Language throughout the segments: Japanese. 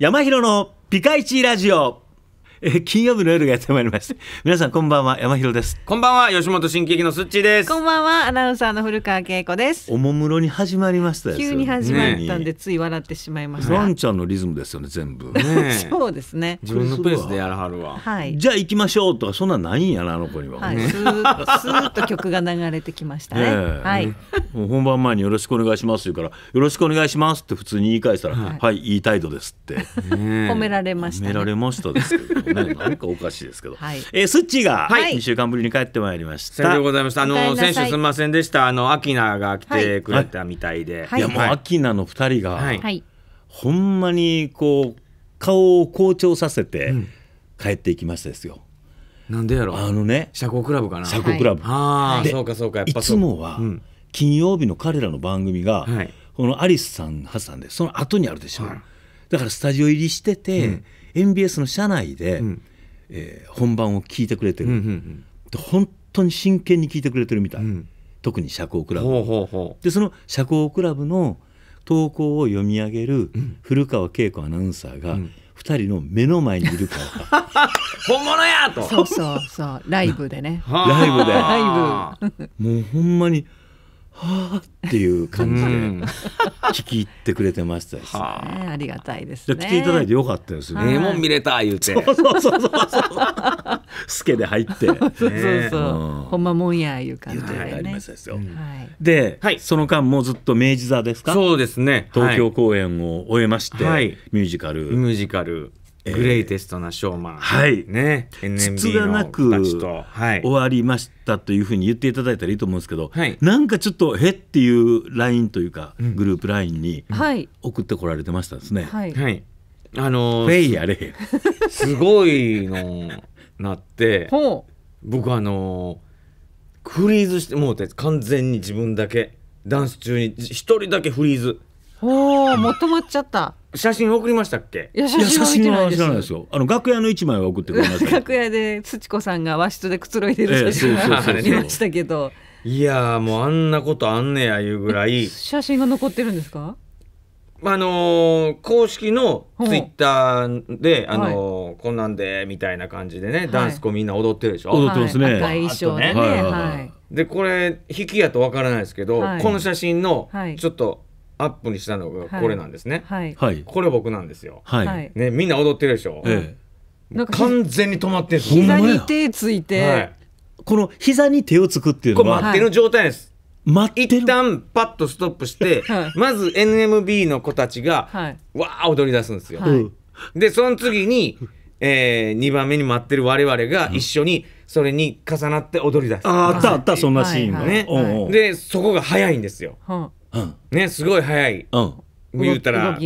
山広のピカイチラジオえ金曜日の夜がやってまいりました皆さんこんばんは山広ですこんばんは吉本新喜劇のすっちですこんばんはアナウンサーの古川恵子ですおもむろに始まりました急に始まったんで、つい笑ってしまいましたワンちゃんのリズムですよね全部、ね、そうですね自分のペースでやらはるわ、はい、じゃあ行きましょうとかそんなんないんやなあの子には、はい、スーッと曲が流れてきましたね、えはい。もう本番前によろしくお願いします言うからよろしくお願いしますって普通に言い返したら、はい、はい、いい態度ですって、褒められました、褒められましたですけどね、なんかおかしいですけど、はい、えー、スッチーが2週間ぶりに帰ってまいりました、はい、ございましたあの先週すみませんでしたあのアキナが来てくれたみたいで、はい、いやもうアキナの2人が、はい、ほんまにこう顔を好調させて帰っていきましたですよ、うん、なんでやろあのね社交クラブかな社交クラブ、はい、そうかそうかやっぱいつもは、金曜日の彼らの番組が、このアリスさん挟んでその後にあるでしょ、はい、だからスタジオ入りしてて、うん MBS の社内で、うん、えー、本番を聞いてくれてる、うんうんうん、本当に真剣に聞いてくれてるみたい、うん、特に社交クラブほうほうほうでその社交クラブの投稿を読み上げる古川恵子アナウンサーが、うん2人の目の前にいるから 本物やとそうそうそうライブでねライブでライブ もうほんまにはあっていう感じで聞き入ってくれてましたし、ね、ありがたいですね来ていただいてよかったですねええもん見れた言うてそうそうそうそうスケで入ってそうそうそう、ほんまもんやいう感じで、ね、ありましたよ、で、はい、その間もうずっと明治座ですかそうですね東京公演を終えまして、ミュージカルミュージカルグレイテストなショーマン、はい、ね、n がなく終わりましたというふうに言っていただいたらいいと思うんですけど、はい、なんかちょっと「へ」っていうラインというか、うん、グループラインに送ってこられてましたですね。はい、はい、あのフェイやれすごいのなって 僕あのフリーズしてもうて完全に自分だけダンス中に一人だけフリーズ。おーもとまっちゃった写真送りましたっけいや写真は知らないですよあの楽屋の一枚は送ってくれました楽屋で土子さんが和室でくつろいでる写真がありましたけど、いやもうあんなことあんねやいうぐらい写真が残ってるんですかあのー、公式のツイッターで、あのーこんなんでみたいな感じでね、はい、ダンスこうみんな踊ってるでしょ、踊ってますね、はい、衣装ね、はいはいはい、でこれ引きやとわからないですけど、この写真のちょっと、アップにしたのがこれなんですね。はいはい、これ僕なんですよ。はい、ねみんな踊ってるでしょ。ええ、完全に止まってるんです。膝に手ついて、はい、この膝に手をつくっていうのは待ってる状態です。待い、て一旦パッとストップして、まず NMB の子たちが、はい、わあ踊り出すんですよ。でその次に。えー、2番目に待ってる我々が一緒にそれに重なって踊り出す、ああったあったそんなシーンがね、はいはいはい、でそこが早いんですよ、はあ、ねすごい早い、うん、言うたら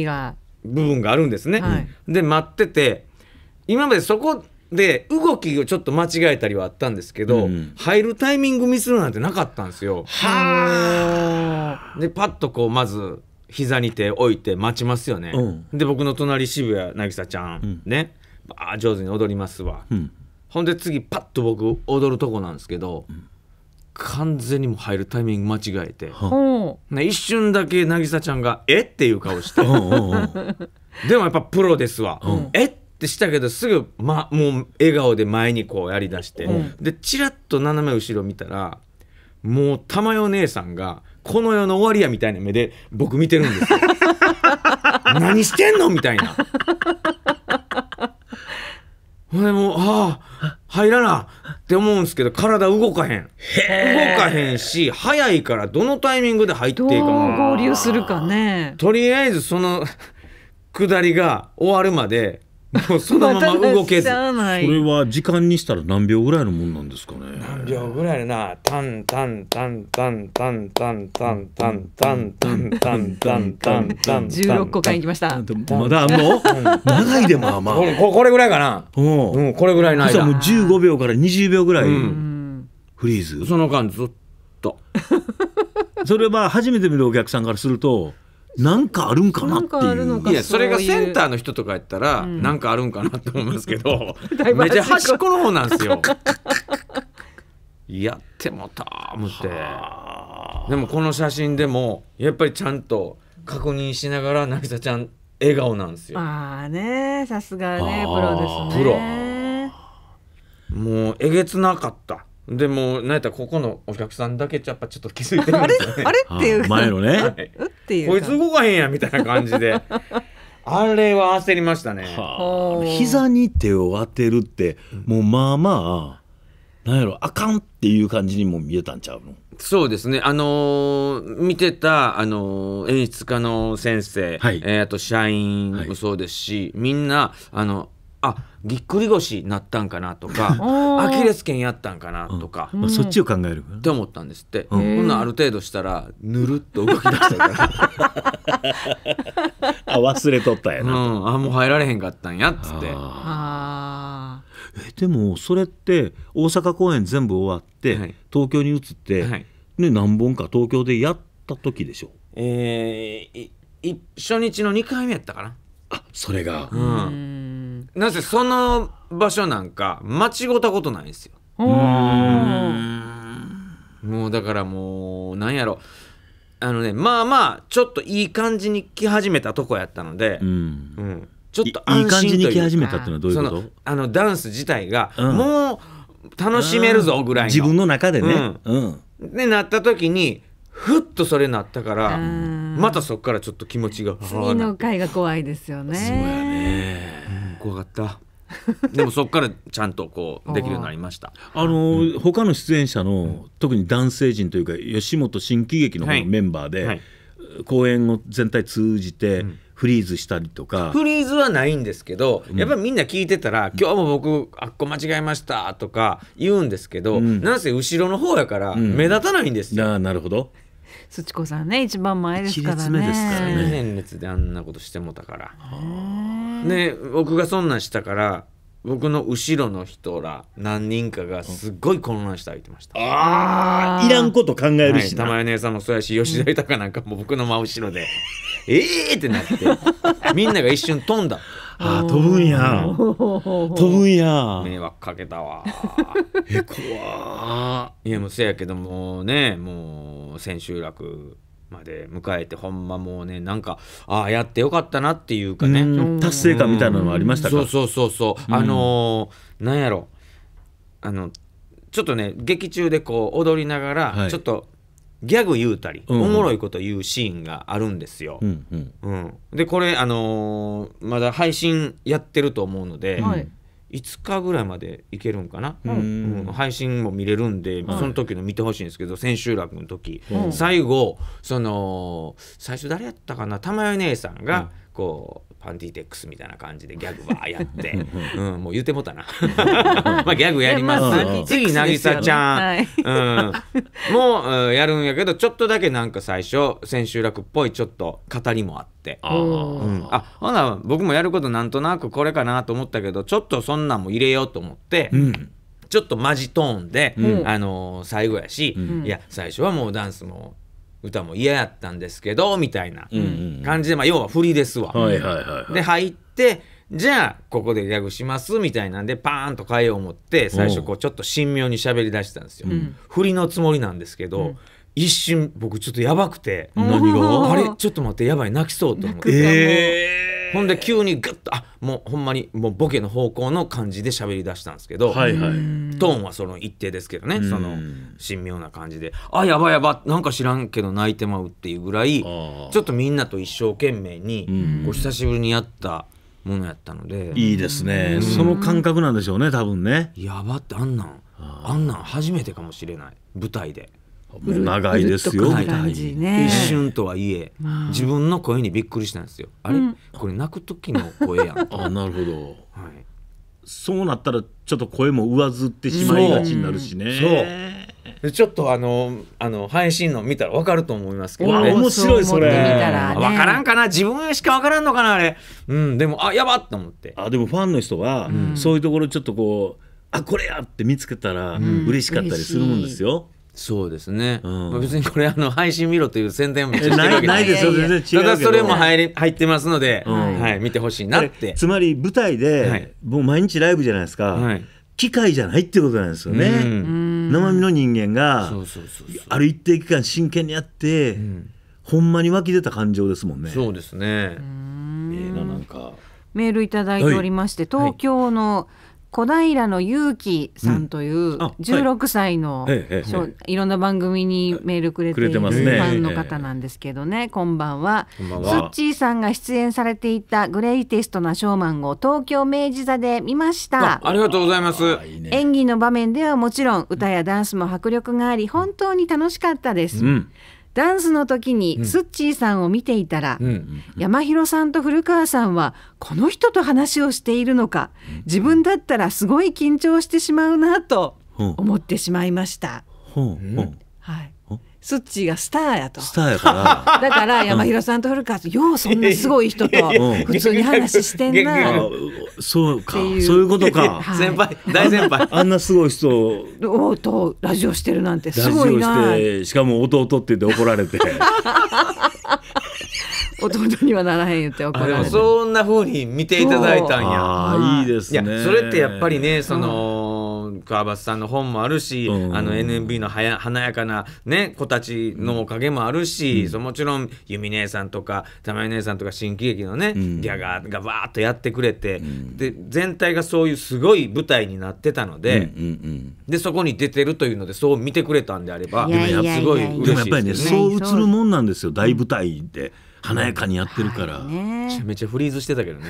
部分があるんですね。はい、で待ってて今までそこで動きをちょっと間違えたりはあったんですけど、うん、入るタイミングミスるなんてなかったんですよ。はでパッとこうまず膝に手置いて待ちますよね。うん、で僕の隣渋谷渚ちゃん、うん、ねあ上手に踊りますわ。うん、ほんで次パッと僕踊るとこなんですけど。うん完全にも入るタイミング間違えて、ね、一瞬だけ渚ちゃんが「えっ?」ていう顔してでもやっぱプロですわ「えっ?」ってしたけどすぐ、ま、もう笑顔で前にこうやりだして、でチラッと斜め後ろ見たらもう玉代姉さんが「この世の終わりや」みたいな目で僕見てるんですよ。何してんのみたいな。ほんもう、ああ、入らなって思うんですけど、体動かへん。へ動かへんし、早いからどのタイミングで入っていいかも。合流するかね。とりあえずその下りが終わるまでもうそのまま動けず。それは時間にしたら何秒ぐらいのもんなんですかね。何秒ぐらいな。タンタンタンタンタンタンタンタンタンタンタンタンタンタン。十六個間にきました。まだもう長いでもまあまあ。これぐらいかな。うん、これぐらいない。もう十五秒から二十秒ぐらいフリーズ。その間ずっと。それは初めて見るお客さんからすると。なんかあるんかなっていういやそれがセンターの人とかやったら、うん、なんかあるんかなと思いますけど めちゃ端っこの方なんですよ やってもたー思ってでもこの写真でもやっぱりちゃんと確認しながら渚ちゃん笑顔なんですよああねさすがねプロですねもうえげつなかったでもなやったらここのお客さんだけやっぱちょっと気づいてるんですよ、ね、あれあれっていう、前のね、はい、っていうこいつ動かへんやみたいな感じで あれは焦りましたね、はあ、膝に手を当てるってもうまあまあなんやろあかんっていう感じにも見えたんちゃうのそうですね、あのー、見てた、あのー、演出家の先生、はい、えー、あと社員もそうですし、はい、みんなあのあぎっくり腰なったんかなとか アキレス腱やったんかなとか、うん、まあ、そっちを考えるって思ったんですって、うん、んなある程度したらぬるっと動き出したから あ忘れとったやな、うん、あもう入られへんかったんやっつってえでもそれって大阪公演全部終わって、はい、東京に移って、はい、ね、何本か東京でやった時でしょえー、い初日の2回目やったかなあそれが、うんなぜその場所なんか間違ったことないんですよ。もうだからもうなんやろあのねまあまあちょっといい感じに来始めたとこやったので、うん、うん、ちょっと安心といういい感じに来始めたっていうのはどういうことあのダンス自体が、もう楽しめるぞぐらいの自分の中でね、うん、うん、でなった時にふっとそれなったからまたそこからちょっと気持ちが次の回が怖いですよね。そうやね怖かったでもそこからちゃんとこうできるようになりましたあの、うん、他の出演者の、特に男性陣というか吉本新喜劇の方のメンバーで、はいはい、公演を全体通じて、うんフリーズしたりとかフリーズはないんですけど、やっぱりみんな聞いてたら「今日も僕あっこ間違えました」とか言うんですけど、なんせ後ろの方やから目立たないんですよ。あなるほどすちこさんね一番前ですからね。一列目ですからね。年列であんなことしてもたから。ね、僕がそんなんしたから僕の後ろの人ら何人かがすっごい混乱して歩いてました、ああいらんこと考えるしな、はい、玉代姉さんもそうやし吉田豊なんかも 僕の真後ろでええってなって みんなが一瞬飛んだああ飛ぶんや 飛ぶんや迷惑かけたわえ怖いやもうせやけどもうねもう千秋楽まで迎えてほんまもうねなんかああやってよかったなっていうかね達成感みたいなのもありましたかそうそうそうそうあのー、なんやろあのちょっとね劇中でこう踊りながら、はい、ちょっとギャグ言うたり、うん、おもろいこと言うシーンがあるんですよ。うんうん、うん、でこれ、あのー、まだ配信やってると思うので、はい、5日ぐらいまでいけるんかな、うん、配信も見れるんで、その時の見てほしいんですけど千秋楽の時、最後その最初誰やったかな玉代姉さんが、こうパンティテックスみたいな感じでギャグ ばやって、うん、もう言ってもたな まあギャグやります、ま次渚ちゃん、はい、うん、もうやるんやけどちょっとだけなんか最初千秋楽っぽいちょっと語りもあって。あ、うん、ほな僕もやることなんとなくこれかなと思ったけどちょっとそんなんも入れようと思って、うんちょっとマジトーンで、うん、あのー、最後やし、うん、いや最初はもうダンスも歌も嫌やったんですけどみたいな感じで、まあ、要は振りですわ。で入ってじゃあここでギャグしますみたいなんでパーンと変えよう思って最初こうちょっと神妙に喋りだしたんですよ。うん、振りのつもりなんですけど、うん、一瞬僕ちょっとやばくて、あれちょっと待ってやばい泣きそうと思って。ほんで急にグッとあもうほんまにもうボケの方向の感じで喋りだしたんですけど、はいはい、トーンはその一定ですけどねその神妙な感じで「あやばいやばなんか知らんけど泣いてまう」っていうぐらいちょっとみんなと一生懸命にこう久しぶりにやったものやったのでいいですねその感覚なんでしょうね多分ねやばってあんなんあんなん初めてかもしれない舞台で。長いですよね、一瞬とはいえ、自分の声にびっくりしたんですよあれ、うん、これ泣く時の声やん あなるほど、はい、そうなったらちょっと声も上ずってしまいがちになるしねそうちょっとあのあの配信の見たら分かると思いますけどね面白いそれ、ね、分からんかな自分しか分からんのかなあれうんでもあやばっと思ってあでもファンの人は、うん、そういうところちょっとこうあこれやって見つけたら嬉しかったりするもんですよ、うんそうですね、うん、まあ、別にこれあの配信見ろという宣伝もしてるわけ ないですよ全然違うただそれも入り入ってますので、うん、はい、見てほしいなってつまり舞台で、はい、もう毎日ライブじゃないですか、はい、機械じゃないってことなんですよね、うん、生身の人間がある一定期間真剣にやって、うん、ほんまに湧き出た感情ですもんねそうですねええー、ななんかメールいただいておりまして、はい、東京の、はい小平の勇気さんという16歳の、い、ろんな番組にメールくれているファンの方なんですけどね、こんばんはスッチーさんが出演されていた「グレイテストなショーマン」を東京明治座で見ましたありがとうございます演技の場面ではもちろん歌やダンスも迫力があり本当に楽しかったです、うんダンスの時にスッチーさんを見ていたら、山広さんと古川さんはこの人と話をしているのか自分だったらすごい緊張してしまうなと思ってしまいました。はい、スッチーがスターやと。スターやから。だから山広さんと古川さん、ようそんなすごい人と普通に話してんな。そうか、そういうことか。先輩大先輩あんなすごい人とラジオしてるなんてすラジごいオなし。て、しかも弟って言って怒られて。弟にはならへん言って怒られて。そんな風に見ていただいたんやああ、いいですね。それってやっぱりねその、川端さんの本もあるし、うん、あの NMB のはや華やかな、ね、子たちのおかげもあるし、うん、もちろん由美姉さんとか玉井姉さんとか新喜劇のね、うん、ギャガーがわーっとやってくれて、うん、で全体がそういうすごい舞台になってたので,、でそこに出てるというのでそう見てくれたんであればすごい嬉しいです、もやっぱりねそう映るもんなんですよ大舞台で。華やかにやってるから、はいね、めちゃめちゃフリーズしてたけどね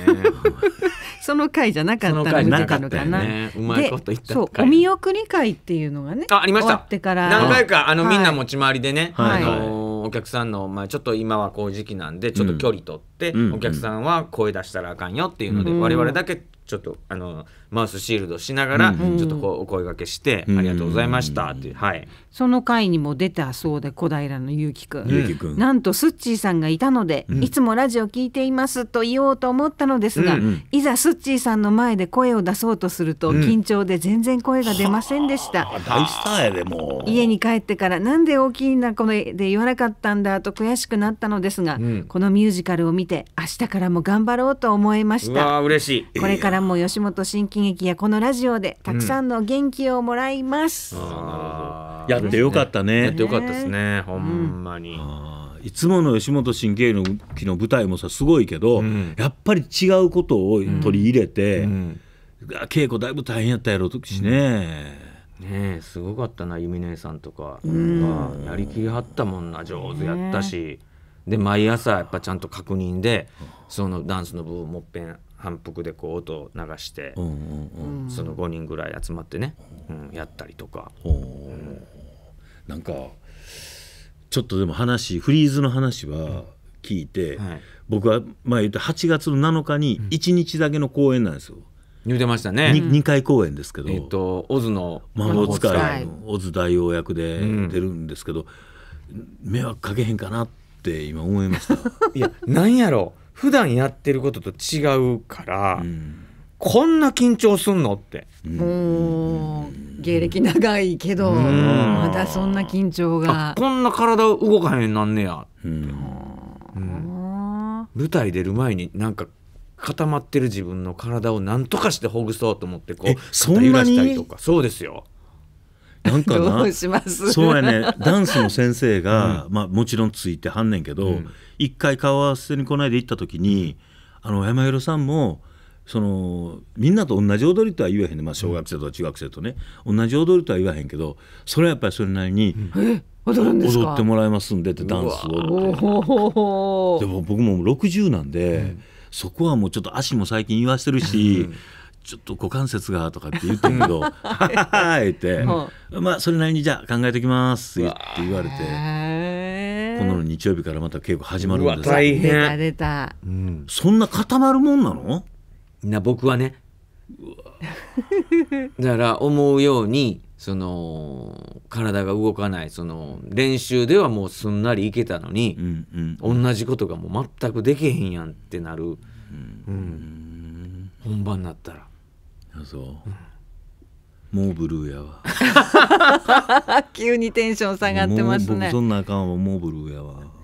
その回じゃなかったらなかったね、うまいこと言ったお見送り会っていうのがねあありましたってから何回かあの、みんな持ち回りでね、はい、あのー、お客さんの、まあ、ちょっと今はこう時期なんでちょっと距離取って、うん、お客さんは声出したらあかんよっていうので、うん、我々だけちょっとあのーマウスシールドしながら、ちょっとこうお声がけして、ありがとうございましたっていう、はい、その回にも出たそうで小平のゆうきくん、ゆうきくんなんとすっちーさんがいたので、いつもラジオ聞いていますと言おうと思ったのですが、いざすっちーさんの前で声を出そうとすると緊張で全然声が出ませんでした、大スターやでも家に帰ってからなんで大きいな声で言わなかったんだと悔しくなったのですが、このミュージカルを見て明日からも頑張ろうと思いました嬉しいこれからも吉本新喜劇やこのラジオでたくさんの元気をもらいます、うん、やってよかったね、ね、やってよかったですねほんまに、いつもの吉本新喜劇の舞台もさすごいけど、やっぱり違うことを取り入れて、稽古だいぶ大変やったやろうしね、ねすごかったなゆみ姉さんとか、まあ、やりきりはったもんな上手やったし、ね、で毎朝やっぱちゃんと確認でそのダンスの部分もっぺん反復でこう音を流して、うんうんうん、その5人ぐらい集まってね、うん、やったりとか、うん、なんかちょっとでも話フリーズの話は聞いて、はい、僕は前言った8月の7日に1日だけの公演なんですよ。言てましたね 2, 2, 回公演ですけど、えーと、とオズの魔法使いオズ大王役で出るんですけど、迷惑かけへんかなって今思いました いやなんやろう普段やってることと違うから、うん、こんな緊張すんのって。もう芸歴長いけど、まだそんな緊張が。こんな体動かへんなんねや舞台出る前になんか固まってる自分の体を何とかしてほぐそうと思ってこう揺らしたりとかそうですよなんかなそうやねダンスの先生が、うん、まあ、もちろんついてはんねんけど、うん、一回顔合わせにこないで行った時にあの山広さんもそのみんなと同じ踊りとは言わへんね、まあ、小学生と中学生とね、うん、同じ踊りとは言わへんけどそれはやっぱりそれなりに、うん踊るんです踊ってもらいますんでってダンスをでも僕も60なんで、うん、そこはもうちょっと足も最近言わせてるし、ちょっと股関節がとかって言ってるけど「はい」って「まあそれなりにじゃあ考えてきます」って言われてこの日曜日からまた稽古始まるんです大変出たそんな固まるもんなのな僕はねだから思うようにその体が動かないその練習ではもうすんなりいけたのに、うんうん、同じことがもう全くできへんやんってなる、うん、うん、本番になったら。やそう、うん、もうブルーやわ 急にテンション下がってますねそんなあかんわもうブルーやわ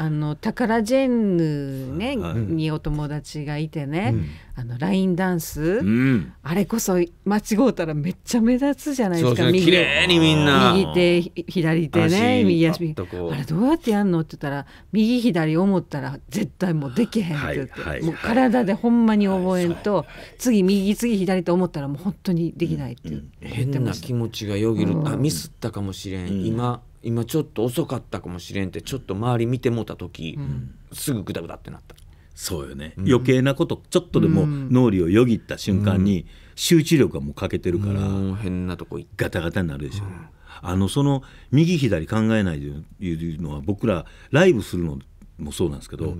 あのタカラジェンヌね、にお友達がいてね、うん、あのラインダンス、うん、あれこそ間違うたらめっちゃ目立つじゃないですか。すね、右手左手ね右足あれどうやってやんのって言ったら右左思ったら絶対もうできへんって言って、もう体でほんまに覚えんと、はい、次右次左と思ったらもう本当にできないってってうん、変な気持ちがよぎる、あミスったかもしれん、今今ちょっと遅かったかもしれんってちょっと周り見てもうた時、うん、すぐグダグダってなったそうよね、うん、余計なことちょっとでも脳裏をよぎった瞬間に集中力がもう欠けてるから、うん、変なとこガタガタになるでしょ、うん、あのその右左考えないというのは僕らライブするのもそうなんですけど、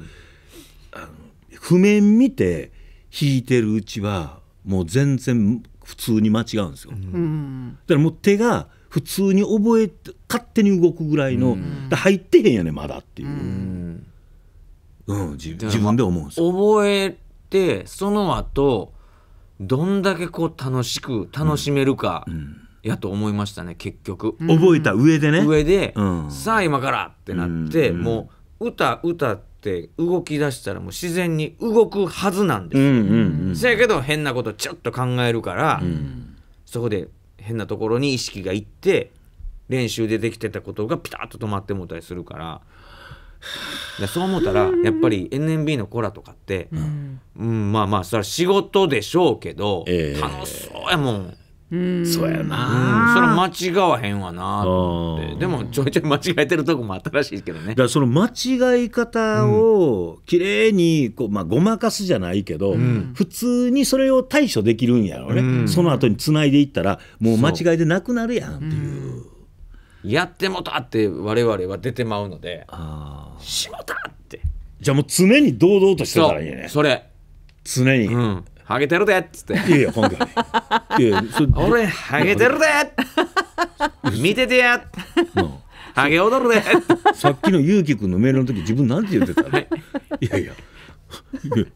あの譜面見て弾いてるうちはもう全然普通に間違うんですよ、だからもう手が普通に覚えて勝手に動くぐらいの、入ってへんやねまだっていう、うん自分で思うんですよ。覚えてその後どんだけこう楽しく楽しめるか、やと思いましたね結局覚えた上でね上で、さあ今からってなって、もう歌歌って動き出したらもう自然に動くはずなんです、うせやけど変なことちょっと考えるから、そこで変なところに意識がいって練習でできてたことがピタッと止まってもうたりするからでそう思ったらやっぱり NMB の子らとかって、うん、うん、まあまあそれは仕事でしょうけど、え楽しそうやもんうんそうやな、うん、それ間違わへんわなってでもちょいちょい間違えてるとこもあったらしいですけどねだからその間違い方をきれいにこう、まあ、ごまかすじゃないけど、うん、普通にそれを対処できるんやろね、うん、その後につないでいったらもう間違いでなくなるやんっていう。うやってもたって我々は出てまうので「しもた!」ってじゃあもう常に堂々としてたらいいねそれ常に、うん、ハゲてるでっつって。いやいや、本当に。いや、そ俺、ハゲてるで見ててや、うん、ハゲ踊るでさっきのゆうきくのメールの時、自分なんて言ってたの、はい、いやいや。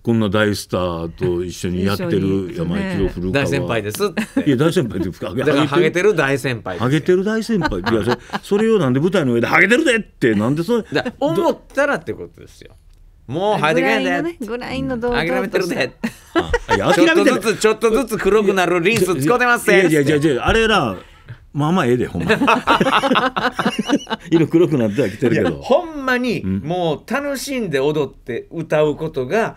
こんな大スターと一緒にやってる山一郎古川大先輩ですいや大先輩ですだからハゲてる大先輩ハゲてる大先輩いやそれそれをなんで舞台の上でハゲてるでってなんでそれ思ったらってことですよもう生えてけんで、ね、ぐらいの動画諦めてるで ちょっとずつ、ちょっとずつ黒くなるリンス使ってますいやいやいやいやあれらまあまあええでほんま 色黒くなってはきてるけどほんまにもう楽しんで踊って歌うことが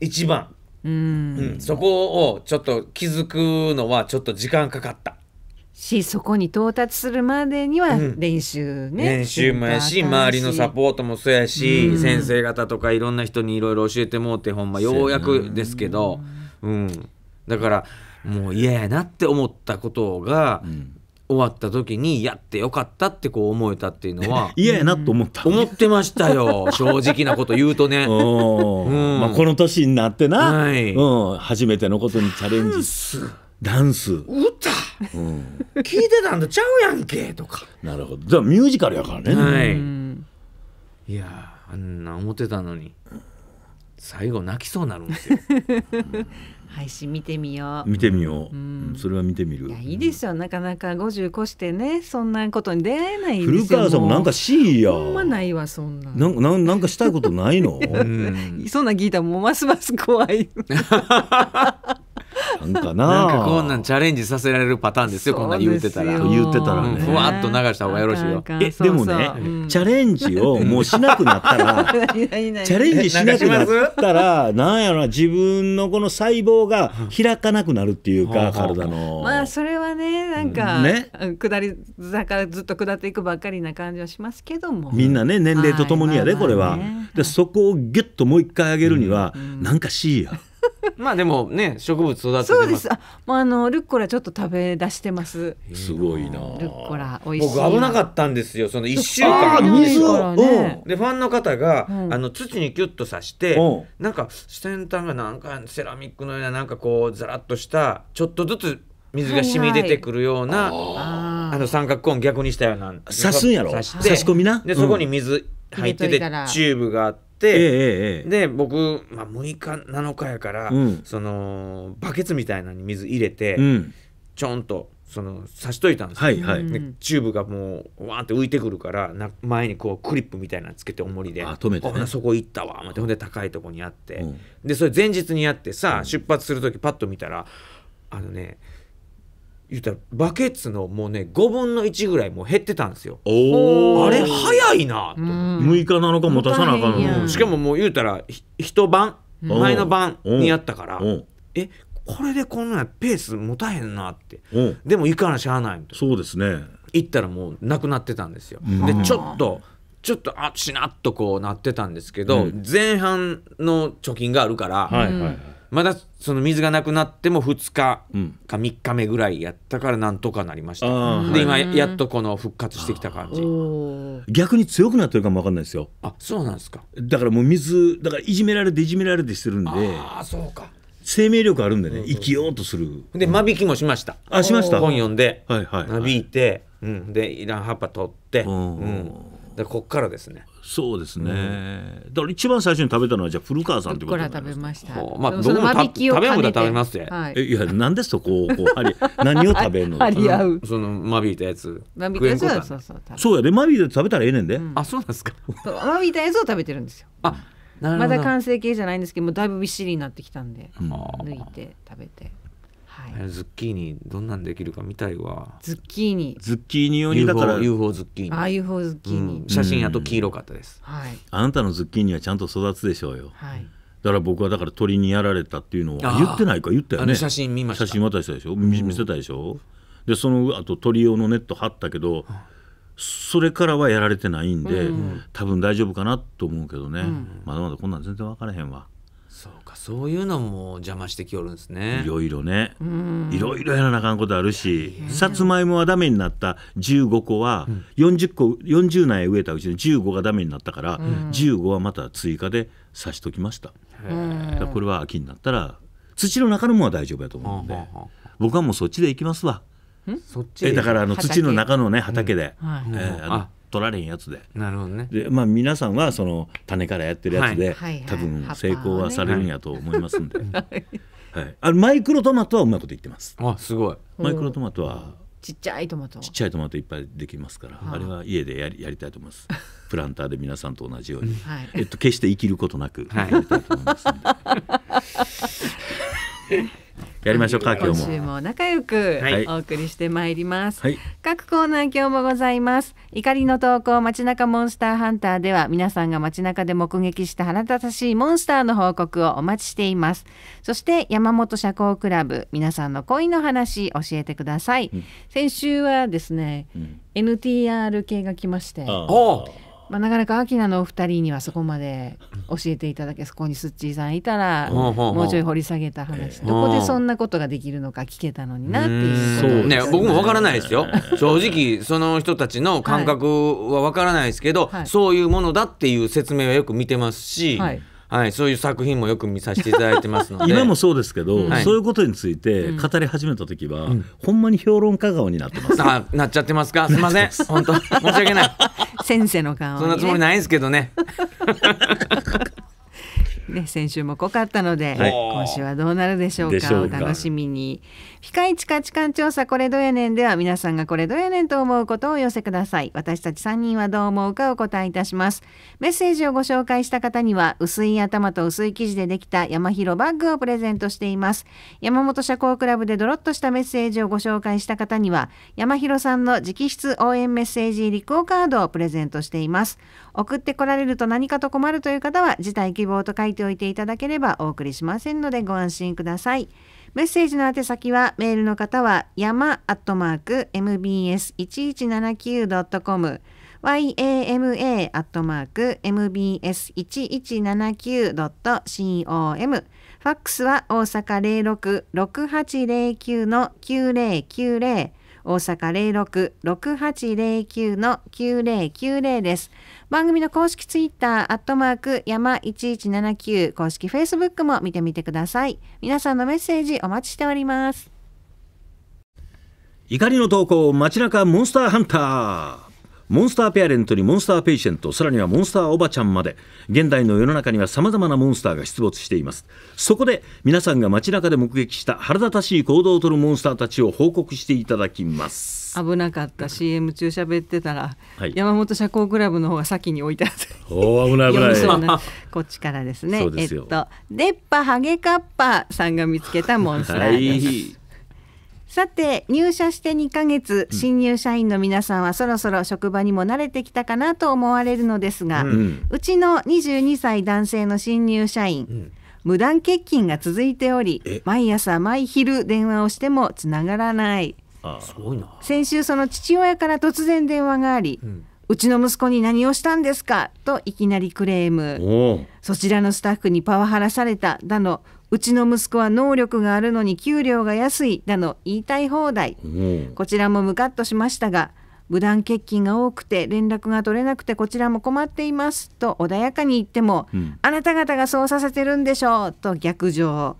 一番、うん、そこをちょっと気づくのはちょっと時間かかったしそこに到達するまでには練習ね、うん、練習もやし周りのサポートもそうやし、うん、先生方とかいろんな人にいろいろ教えてもうてほんまようやくですけど、うん、だからもう嫌やなって思ったことが、終わった時にやってよかったってこう思えたっていうのは 嫌やなと思った、思ってましたよ正直なこと言うとね、うんまあ、この年になってな、はいうん、初めてのことにチャレンジダンス歌、うん、聞いてたんとちゃうやんけとかなるほどじゃあミュージカルやからねはいいやあんな思ってたのに最後泣きそうなるんですよ、配信見てみよう見てみよう、うんそれは見てみるいやいいですよ、なかなか50越してねそんなことに出会えない古川さんもなんかしいやほんまないわそんななんなんなんかしたいことないの、そんな聞いたらもうますます怖い なんかななんかこんなんチャレンジさせられるパターンですよこんなん言うてたら言ってたらねふわっと流した方がよろしいよえでもね、うん、チャレンジをもうしなくなったら チャレンジしなくなったらなんやろな自分のこの細胞が開かなくなるっていうか、体のまあそれはねなんか、ね、下り坂ずっと下っていくばっかりな感じはしますけどもみんなね年齢とともにやで、これは、ね、でそこをギュッともう一回上げるには、うん、なんかしいや まあでもね植物育てそうですあ、まあ、あのルッコラちょっと食べ出してますすごいなルッコラ美味しい僕危なかったんですよその1週間水でファンの方が、うん、あの土にキュッと刺して、うん、なんか先端がなんかセラミックのようななんかこうザラッとしたちょっとずつ水が染み出てくるような、はいはい、あの三角コーン逆にしたような刺すんやろ刺し込みなでそこに水入ってて、チューブがあって、で僕、まあ、6日7日やから、そのバケツみたいなのに水入れて、ちょんと。その差しといたんですよ、はいはい、チューブがもうわーって浮いてくるからな前にこうクリップみたいなのつけて重りであ止めて、ね、そこ行ったわってほんで高いとこにあって、うん、でそれ前日にやってさ、うん、出発する時パッと見たらあのね言ったらバケツのもうね5分の1ぐらいもう減ってたんですよおあれ早いなと、うん、6日7日もたさなあかんのしかももう言うたら一晩前の晩にやったからえこれでこんなペース持たへんなってでも行かなしゃあないみたいなそうですね行ったらもうなくなってたんですよ、うん、でちょっとちょっとあしなっとこうなってたんですけど、うん、前半の貯金があるから、はいはいはいまだその水がなくなっても2日か3日目ぐらいやったからなんとかなりました、うん、で今やっとこの復活してきた感じ逆に強くなってるかも分かんないですよあそうなんですかだからもう水だからいじめられていじめられてしてるんでああそうか生命力あるんでね生きようとするで間引きもしましたあしました本読んで、はいはい、はい、間引いて、うん、でいらん葉っぱ取って、うん、でこっからですねそうですね、だから一番最初に食べたのはじゃあ古川さんってことなんですか食べました、まあ、僕も食べ物は食べますね、はい、いやなんでそこうこうあり何を食べるのあり合うその間引いたやつ間引いたやつはそうそうそうやで間引いたやつ食べたらええねんで、うん、あそうなんですか間引いたやつを食べてるんですよあまだ完成形じゃないんですけどもだいぶびっしりになってきたんで、抜いて食べてはい、ズッキーニどんなんできるか見たいわズッキーニズッキーニ用にだから UFO, UFO ズッキーニああ UFO ズッキーニ、うん、写真やと黄色かったです、はい、あなたのズッキーニはちゃんと育つでしょうよ、はい、だから僕はだから鳥にやられたっていうのを言ってないか言ったよね写真見ました写真渡したでしょ見,、見せたでしょ、うん、でそのあと鳥用のネット張ったけど、うんそれからはやられてないんで、うん、多分大丈夫かなと思うけどね、うん、まだまだこんなん全然分からへんわ。そういうのも邪魔してきおるんですねいろいろねいろいろやらなあかんことあるしさつまいもはダメになった15個は40個、うん、40苗植えたうちの15がダメになったから、うん、15はまた追加で刺しときました、うん、これは秋になったら土の中のものは大丈夫やと思うんで、僕はもうそっちでいきますわ。そっちえだからあの土の中のね畑で、うんはいえー、あの取られへんやつでなるほど、ね、でまあ、皆さんはその種からやってるやつで、はい、多分成功はされるんやと思いますんで、はい、はい、あマイクロトマトはうまいこといってますあすごいマイクロトマトはちっちゃいトマトちっちゃいトマトいっぱいできますから、あれは家でやりやりたいと思います プランターで皆さんと同じように、はい、えっと、決して生きることなくやりたいと思いますんで。やりましょうか今日も。今週も仲良くお送りしてまいります。はい、各コーナー今日もございます。怒りの投稿街中モンスターハンターでは皆さんが街中で目撃した腹立たしいモンスターの報告をお待ちしています。そして山本社交クラブ皆さんの恋の話教えてください。うん、先週はですね、うん、NTR 系が来まして。まあ、なかなかアキナのお二人にはそこまで教えていただけそこにすっちーさんいたらもうちょい掘り下げた話、どこでそんなことができるのか聞けたのになっていうそうね僕もわからないですよ正直その人たちの感覚はわからないですけど、はい、そういうものだっていう説明はよく見てますし、はいはい、そういう作品もよく見させていただいてますので今もそうですけど、はい、そういうことについて語り始めた時は、うん、ほんまに評論家顔になってます、あなっちゃってますかすいません本当申し訳ない先生の顔、ね、そんなつもりないんですけどね ね先週も濃かったので、はい、今週はどうなるでしょうかお楽しみに。ピカイチ価値観調査これどやねんでは皆さんがこれどやねんと思うことをお寄せください私たち3人はどう思うかお答えいたしますメッセージをご紹介した方には薄い頭と薄い生地でできた山広バッグをプレゼントしています山本社交クラブでドロッとしたメッセージをご紹介した方には山広さんの直筆応援メッセージコー・カードをプレゼントしています送ってこられると何かと困るという方は辞退希望と書いておいていただければお送りしませんのでご安心ください。メッセージの宛先はメールの方は山アットマーク mbs1179.com yama アットマーク mbs1179.com ファックスは大阪066809の9090大阪06-6809-9090です。番組の公式ツイッター、アットマーク、山1179、公式フェイスブックも見てみてください。皆さんのメッセージお待ちしております。怒りの投稿、街中モンスターハンター。モンスターペアレントにモンスターペイシェントさらにはモンスターおばちゃんまで現代の世の中にはさまざまなモンスターが出没していますそこで皆さんが街中で目撃した腹立たしい行動をとるモンスターたちを報告していただきます危なかった CM 中喋ってたら、はい、山本社交クラブの方が先に置いてあった お危ない危ないこっちからですねえっとデッパハゲカッパさんが見つけたモンスターです、はいさて入社して2ヶ月新入社員の皆さんはそろそろ職場にも慣れてきたかなと思われるのですが、うん、うちの22歳男性の新入社員、うん、無断欠勤が続いており毎朝毎昼電話をしてもつながらない先週その父親から突然電話があり、うんうちの息子に何をしたんですかといきなりクレームそちらのスタッフにパワハラされただのうちの息子は能力があるのに給料が安いだの言いたい放題、こちらもムカッとしましたが無断欠勤が多くて連絡が取れなくてこちらも困っていますと穏やかに言っても、うん、あなた方がそうさせてるんでしょうと逆上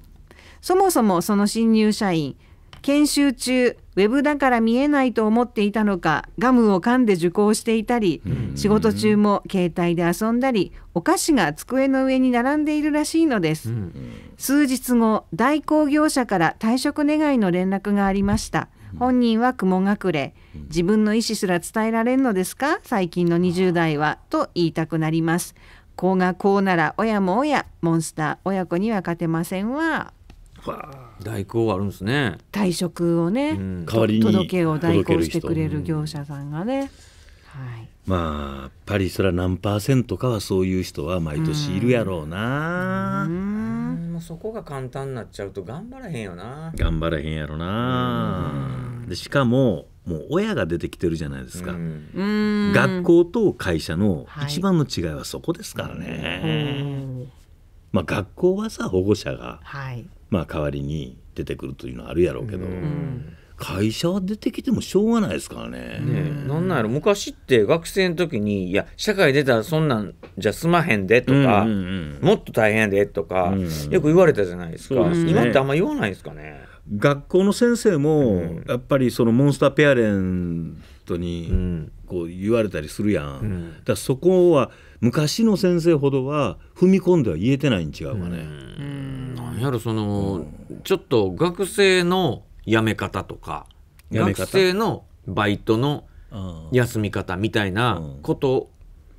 そもそもその新入社員研修中ウェブだから見えないと思っていたのかガムを噛んで受講していたり仕事中も携帯で遊んだりお菓子が机の上に並んでいるらしいのです、数日後代行業者から退職願の連絡がありました本人は雲隠れ自分の意思すら伝えられんのですか最近の20代はと言いたくなります子がこうなら親も親モンスター親子には勝てませんわ代行あるんですね退職をね、代わりに届けを代行してくれる業者さんがね、うん、はい、まあやっぱりそれは何パーセントかはそういう人は毎年いるやろうなうんうそこが簡単になっちゃうと頑張らへんよな頑張らへんやろなでしかももう親が出てきてるじゃないですか、学校と会社の一番の違いはそこですからね、はい、まあ学校はさ保護者が、はいまあ、代わりに出てくるというのはあるやろうけど。会社は出てきてもしょうがないですからね。ねなんなんやろ昔って学生の時にいや社会出たらそんなんじゃ済まへんでとか、うんうんうん、もっと大変でとか、うんうん、よく言われたじゃないですか、ね、今ってあんま言わないですかね。学校の先生もやっぱりそのモンスターペアレントにこう言われたりするやん。だそこは昔の先生ほどは踏み込んでは言えてないん違うかね。なんやろその、ちょっと学生の辞め方とか学生のバイトの休み方みたいなこと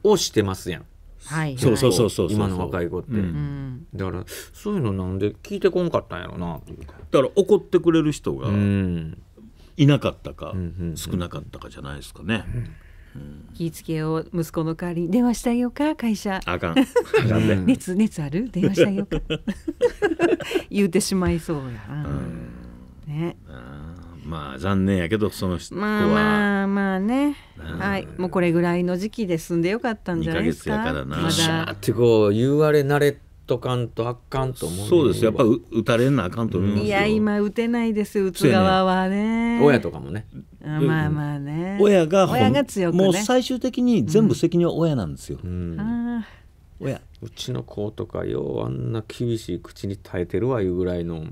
をしてますやん。はい、そうそうそうそう今の若い子って、うん、だからそういうのなんで聞いてこんかったんやろなだから怒ってくれる人がいなかったか、少なかったかじゃないですかね。うん気ぃつけを息子の代わりに電話したいようか会社あかんあかんね熱熱ある電話したいようか 言うてしまいそうやな、うん、ねまあ残念やけどその人はまあまあまあね、はいもうこれぐらいの時期で済んでよかったんじゃないですか2ヶ月やからなまだってこう言われ慣れとかんとあかんと思う、ね、そうですやっぱ打たれなあかんと思いますいや今打てないです打つ側はね、ね、親とかもねまあまあね親が親が強く、ね、もう最終的に全部責任は親なんですよ、うんうんやうちの子とかようあんな厳しい口に耐えてるわいうぐらいの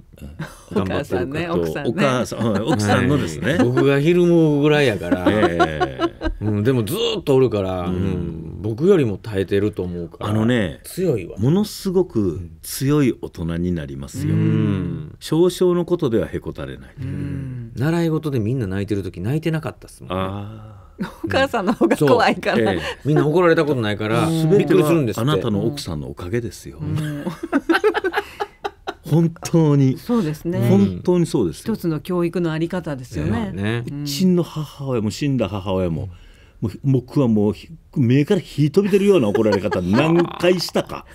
頑張ってるかとお母さん、ね、奥さんのですね、はい、僕がひるむぐらいやから、えーうん、でもずっとおるから、うん、うん、僕よりも耐えてると思うからあのね強いわものすごく強い大人になりますよ、うん、少々のことではへこたれない、うん、習い事でみんな泣いてる時泣いてなかったっすもんねお母さんの方が怖いから、ええ、みんな怒られたことないからびっくりするんですあなたの奥さんのおかげですよ、うん、本当にそうですね本当にそうです一つの教育のあり方ですよねね、うちの母親も死んだ母親も、もう僕はもう目から火飛び出るような怒られ方 何回したか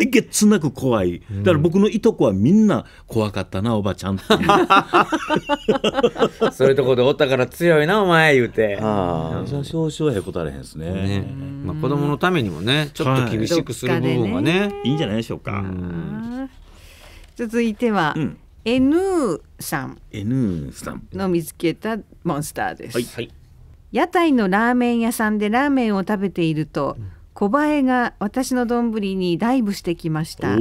えげつなく怖いだから僕のいとこはみんな怖かったなおばちゃんって そういうとこでおったから強いなお前言うてああ少々へこたれへんですねね、まあ、子供のためにもねちょっと厳しくする部分はねはいね、いいんじゃないでしょうか続いては、うん、N さん N さんの見つけたモンスターです、はい屋台のラーメン屋さんでラーメンを食べていると、小ん小が私の丼にダイブしてきました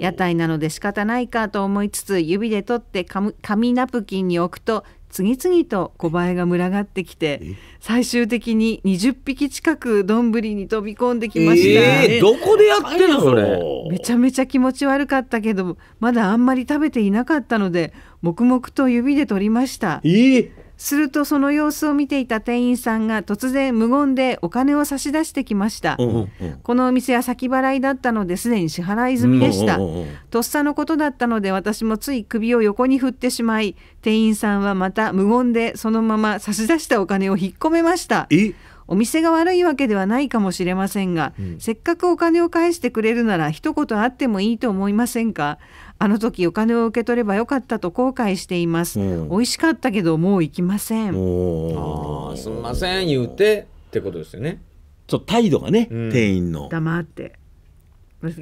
屋台なので仕方ないかと思いつつ指で取って紙ナプキンに置くと次々と小林が群がってきて最終的に20匹近く丼に飛び込んできました、えー、どこでやってんのそれめちゃめちゃ気持ち悪かったけどまだあんまり食べていなかったので黙々と指で取りました、えーするとその様子を見ていた店員さんが突然無言でお金を差し出してきましたこのお店は先払いだったのですでに支払い済みでしたとっさのことだったので私もつい首を横に振ってしまい店員さんはまた無言でそのまま差し出したお金を引っ込めましたお店が悪いわけではないかもしれませんが、うん、せっかくお金を返してくれるなら一言あってもいいと思いませんかあの時お金を受け取ればよかったと後悔しています、うん、美味しかったけどもう行きませんああすみません言うてってことですよねそう態度がね、うん、店員の黙って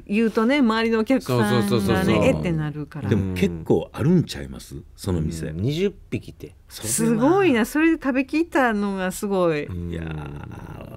言うとね周りのお客さんがねえってなるからでも結構あるんちゃいますその店、うん、20匹ってすごいなそれで食べきったのがすごいいや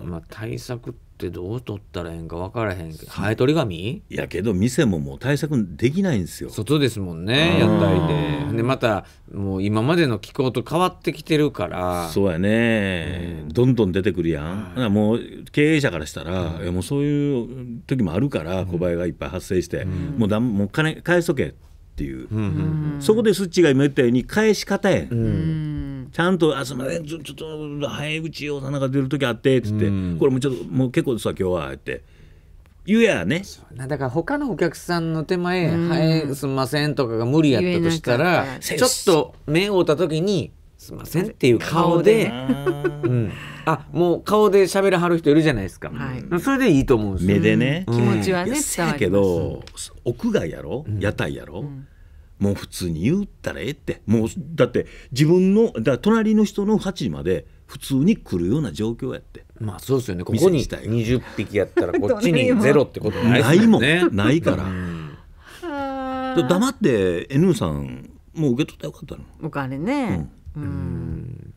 まあ対策ってってどう取ったらええんか分からへんけどハエ取り紙いやけど店ももう対策できないんですよ外ですもんねやったりででまたもう今までの気候と変わってきてるからそうやね、うん、どんどん出てくるやん、はい、もう経営者からしたら、うん、いやもうそういう時もあるから小林がいっぱい発生して、うん、もうだもう金返しとけっていう、うんそこでスッチが今言ったように返し方や、うんちゃんと「あすみませんちょっと早口をちお花が出る時あって」っつって、これもうちょっともう結構ですわ今日は」って。言うやねだから他のお客さんの手前「はいすんません」とかが無理やったとしたらちょっと目を追った時に「すんません」っていう顔で。うんあもう顔で喋らはる人いるじゃないですか、はい、それでいいと思うんですよ目でね、うん、気持ちはねせやけど屋外やろ、屋台やろ、うんもう普通に言ったらええってもうだって自分のだ隣の人の鉢まで普通に来るような状況やってまあそうですよねここに20匹やったら こっちにゼロってことないもんないから、黙って N さんもう受け取ったらよかったのお金ね、うん、うん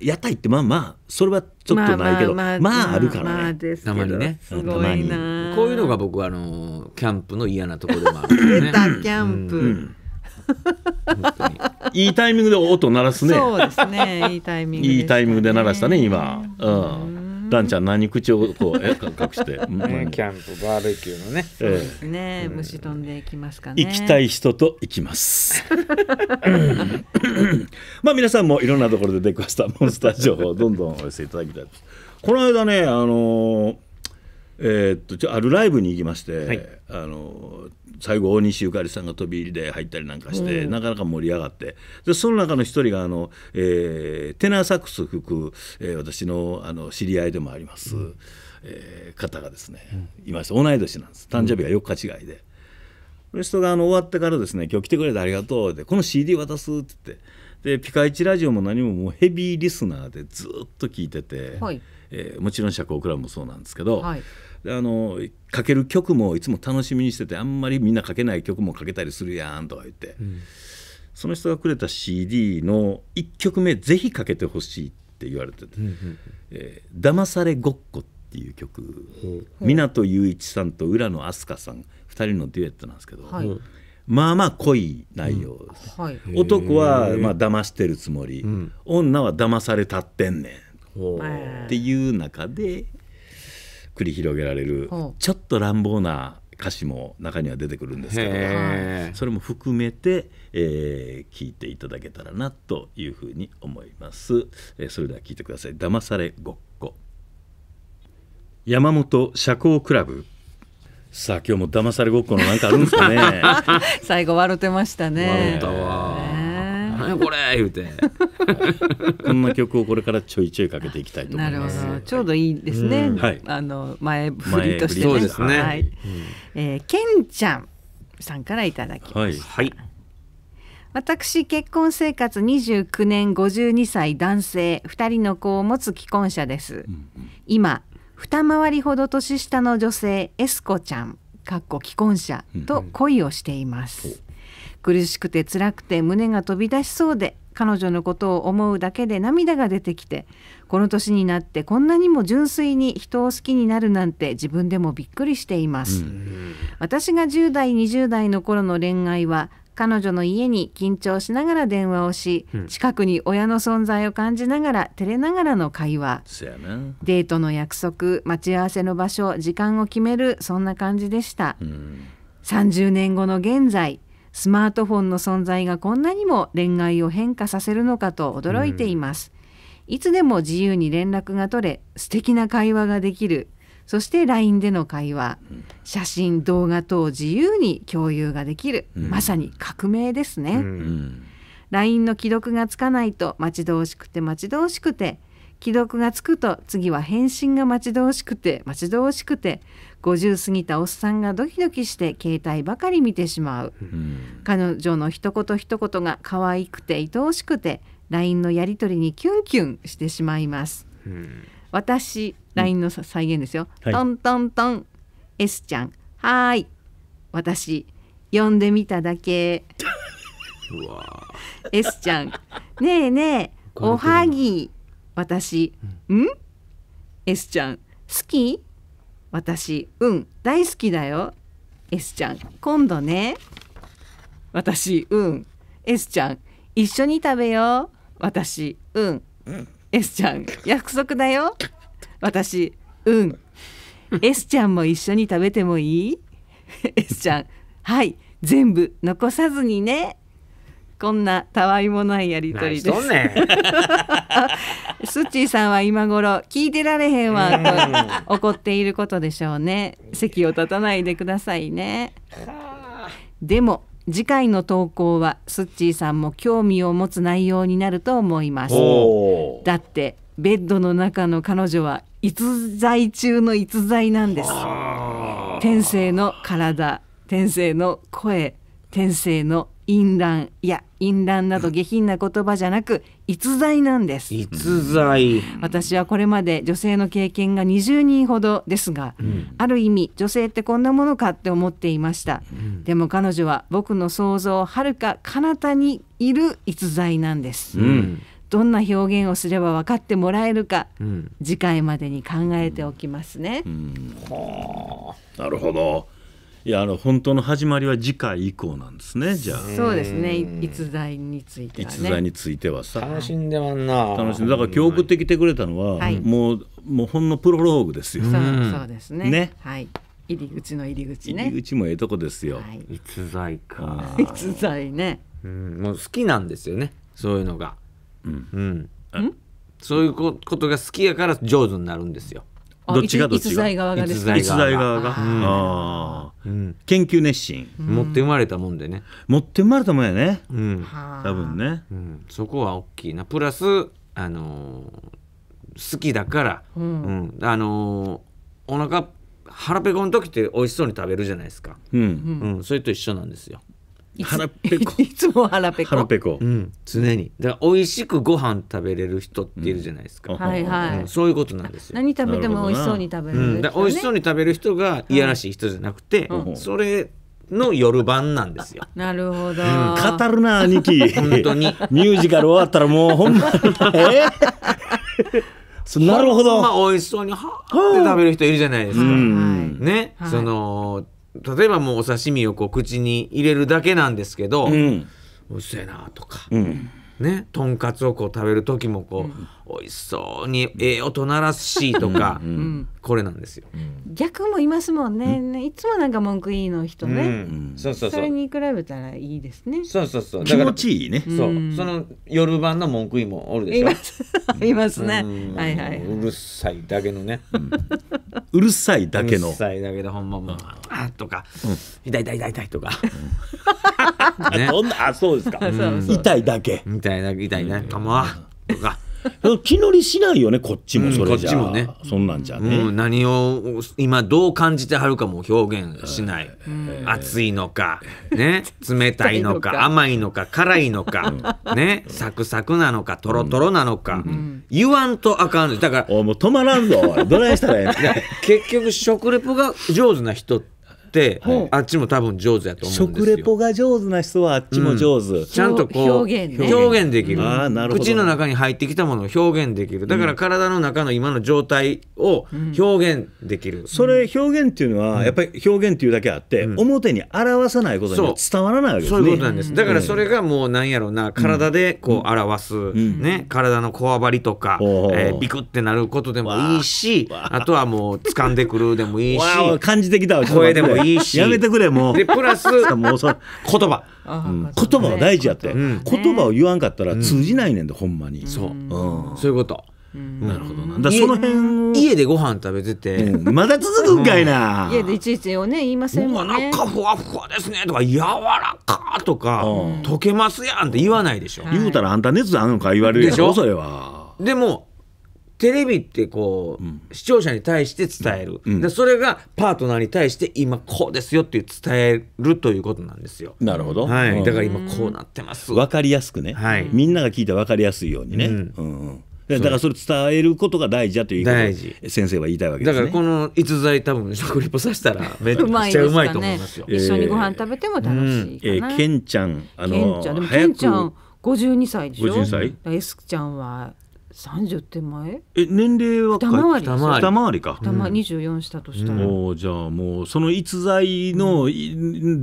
屋台ってまあまあそれはちょっとないけどまあ、まあ、あるからね、たまにねすごいなこういうのが僕はあのキャンプの嫌なところでもある、ね、出たキャンプ、うんいいタイミングで音鳴らすね。そうですね。いいタイミング、ね、いいタイミングで鳴らしたね、今。うん。うんランちゃん何口をこう 隠して、うん、キャンプバーベキューのね、ええ、ね虫飛んでいきますかね行きたい人と行きますまあ皆さんもいろんなところで出くわしたモンスター情報をどんどんお寄せいただきたいですこの間ねあのーえー、っとあるライブに行きまして、はい、あの最後大西ゆかりさんが飛び入りで入ったりなんかして、うん、なかなか盛り上がってでその中の一人があの、えー、テナーサックス吹く、えー、私のあの知り合いでもあります、うん、えー、方がですね、いました同い年なんです誕生日が4日違いで。その人があの終わってからですね「今日来てくれてありがとう」で「この CD 渡す」って言ってでピカイチラジオも何ももうヘビーリスナーでずっと聞いてて、はい、えー、もちろん社交クラブもそうなんですけど、はい、あのかける曲もいつも楽しみにしててあんまりみんなかけない曲もかけたりするやんとか言って、うん、その人がくれた CD の1曲目ぜひかけてほしいって言われてて「うま、んえー、騙されごっこ」っていう曲湊雄一さんと浦野飛鳥さん2人のデュエットなんですけど。はいまあまあ濃い内容です、うんはい、男はまあ騙してるつもり、うん、女は騙されたってんねんっていう中で繰り広げられるちょっと乱暴な歌詞も中には出てくるんですけどそれも含めて、えー、聞いていただけたらなというふうに思います、えー、それでは聞いてください「騙されごっこ」山本社交クラブさあ今日も騙されごっこのなんかあるんですかね 最後笑ってましたね笑ったわ、ね、これ言うて こんな曲をこれからちょいちょいかけていきたいと思います。なるほど、ちょうどいいですね。はい、あの前振りとして、ね、そうですね。はい、えー、けんちゃんさんからいただきはい。はい私結婚生活29年52歳男性2人の子を持つ既婚者です、今二回りほど年下の女性エスコちゃんかっこ既婚者と恋をしています、苦しくて辛くて胸が飛び出しそうで彼女のことを思うだけで涙が出てきてこの年になってこんなにも純粋に人を好きになるなんて自分でもびっくりしています、うん、私が10代20代の頃の恋愛は彼女の家に緊張しながら電話をし、近くに親の存在を感じながら照れながらの会話デートの約束待ち合わせの場所時間を決めるそんな感じでした、うん、30年後の現在スマートフォンの存在がこんなにも恋愛を変化させるのかと驚いています、うん、いつでも自由に連絡が取れ素敵な会話ができるそして LINE での会話写真動画等自由に共有ができる、うん、まさに革命ですね、うん、LINE の既読がつかないと待ち遠しくて待ち遠しくて既読がつくと次は返信が待ち遠しくて待ち遠しくて50過ぎたおっさんがドキドキして携帯ばかり見てしまう、うん、彼女の一言一言が可愛くて愛おしくて LINE のやり取りにキュンキュンしてしまいます、うん、私 LINE の再現ですよ、はい、トントントン S ちゃんはい私呼んでみただけ S ちゃんねえねえおはぎ私、うん、S ちゃん、好き私、うん、大好きだよ。S ちゃん、今度ね。私、うん。S ちゃん、一緒に食べよう。私、うん。S ちゃん、約束だよ。私、うん。S ちゃんも一緒に食べてもいい ?S ちゃん、はい、全部残さずにね。こんなたわいもないやりとりです。ねスッチーさんは今頃聞いてられへんわ怒っていることでしょうね。席を立たないでくださいね。でも次回の投稿はスッチーさんも興味を持つ内容になると思います。だってベッドの中の彼女は逸材中の逸材なんです。天性の体、天性の声、天性の淫乱いや淫乱など下品な言葉じゃなく逸材なんです逸材私はこれまで女性の経験が20人ほどですが、うん、ある意味女性ってこんなものかって思っていました、うん、でも彼女は僕の想像をはるか彼方にいる逸材なんです、うん、どんな表現をすれば分かってもらえるか、次回までに考えておきますね、はあなるほどいやあの本当の始まりは次回以降なんですねじゃあそうですね逸材については、ね、逸材についてはさ楽しんでまんな楽しんだから今日送ってきてくれたのは、はい、もうもうほんのプロローグですよ、そうそうですねねはい入り口の入り口ね入り口もええとこですよ、はい、逸材か逸材ねうんもう好きなんですよねそういうのがうん、うん、そういうことが好きやから上手になるんですよどっちがどっちが逸材側がです逸材側が、ああ、研究熱心、持って生まれたもんでね持って生まれたもんやね、ん、多分ね、そこは大きいなプラスあの好きだから、うんあのお腹腹ペコの時って美味しそうに食べるじゃないですか、うんうん、それと一緒なんですよ腹ペコ いつも腹ペコ腹ペコ、うん、常にだから美味しくご飯食べれる人っているじゃないですか、うん、はいはい、うん、そういうことなんですよ何食べても美味しそうに食べる、ね、うん、だ美味しそうに食べる人がいやらしい人じゃなくて、はい、それの夜晩なんですよ。なるほど。うん、語るな兄貴。本当にミュージカル終わったらもうほんまえー、なるほど。まあ美味しそうにはって食べる人いるじゃないですか。ね、はい、その例えばもうお刺身をこう口に入れるだけなんですけど、うん、うせえなとか、ね、とんかつをこう食べる時もこう、うん、美味しそうにええとならすしとか、うん、これなんですよ。逆もいますもんね、ねいつもなんか文句いいの人ね、うん、そうそうそうそれに比べたらいいですね。そうそうそう気持ちいいね。そうその夜晩の文句いいもおるでしょ。いますいますね。はいはい、うるさいだけのね。うるさいだけの。うるさいだけどほんまもうあとか、痛い痛い痛い痛いとか。ね、そ んなあそうですか。痛いだけ。たいなみたいな「あまあ」とか。気乗りしないよねこっちもそれじゃ、うん、こっちもねそんなんじゃね、うん、何を今どう感じてはるかも表現しない、えー、熱いのか、ね、冷たいのか 甘いのか辛いのか、ね、サクサクなのかとろとろなのか、うん、言わんとあかんだからおもう止まらんぞどないしたらええ結局食レポが上手な人ってって、はい、あっちも多分上手やと思うんですよ食レポが上手な人はあっちも上手、うん、ちゃんとこう表現、ね,、できる、口の中に入ってきたものを表現できるだから体の中の今の状態を表現できる、うん、それ表現っていうのはやっぱり表現っていうだけあって、表に表さないことには伝わらないわけですねそういうことなんですだからそれがもうなんやろうな体でこう表す、ね体のこわばりとか、えー、ビクってなることでもいいしあとはもう掴んでくるでもいいし感じてきたわ声でもいいいいし。やめてくれ、もう。で、プラス、もうそ言葉。言葉は大事やって。言葉を言わんかったら通じないねんで、ほんまに。そう。そういうこと。なるほどな。だその辺家でご飯食べてて、まだ続くんかいな。家でいちいちよね言いませんもんね。かふわふわですねとか柔らかとか溶けますやんって言わないでしょ。言うたらあんた熱あんのか言われるでしょ。それは。でもテレビってこう、うん、視聴者に対して伝える、うん、でそれがパートナーに対して今こうですよっていう伝えるということなんですよなるほど、はい、だから今こうなってますわかりやすくね、はい、みんなが聞いてわかりやすいようにね、うんだからそれ伝えることが大事だという大事先生は言いたいわけです、ね、だからこの逸材多分食リポさせたらめっちゃうまいと思いますよね、一緒にご飯食べても楽しいえー、けんちゃんあのケンちゃん52歳でしょ52歳エスちゃんは三十手前？え年齢は二回り二回りか。二十四したとしたら。もうじゃもうその逸材の、